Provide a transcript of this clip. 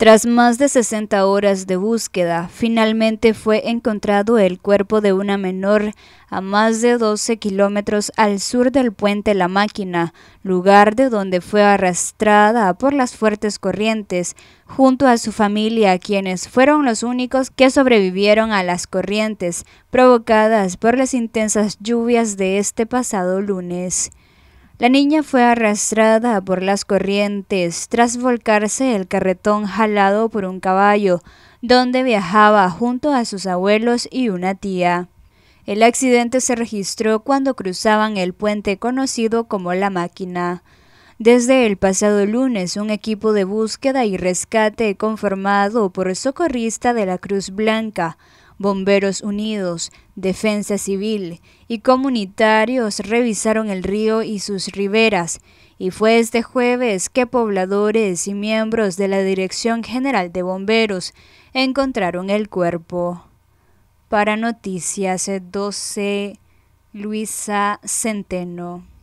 Tras más de 60 horas de búsqueda, finalmente fue encontrado el cuerpo de una menor a más de 12 kilómetros al sur del puente La Máquina, lugar de donde fue arrastrada por las fuertes corrientes, junto a su familia, quienes fueron los únicos que sobrevivieron a las corrientes provocadas por las intensas lluvias de este pasado lunes. La niña fue arrastrada por las corrientes tras volcarse el carretón jalado por un caballo, donde viajaba junto a sus abuelos y una tía. El accidente se registró cuando cruzaban el puente conocido como La Máquina. Desde el pasado lunes, un equipo de búsqueda y rescate conformado por socorrista de la Cruz Blanca, Bomberos Unidos, Defensa Civil y comunitarios revisaron el río y sus riberas, y fue este jueves que pobladores y miembros de la Dirección General de Bomberos encontraron el cuerpo. Para Noticias 12, Luisa Centeno.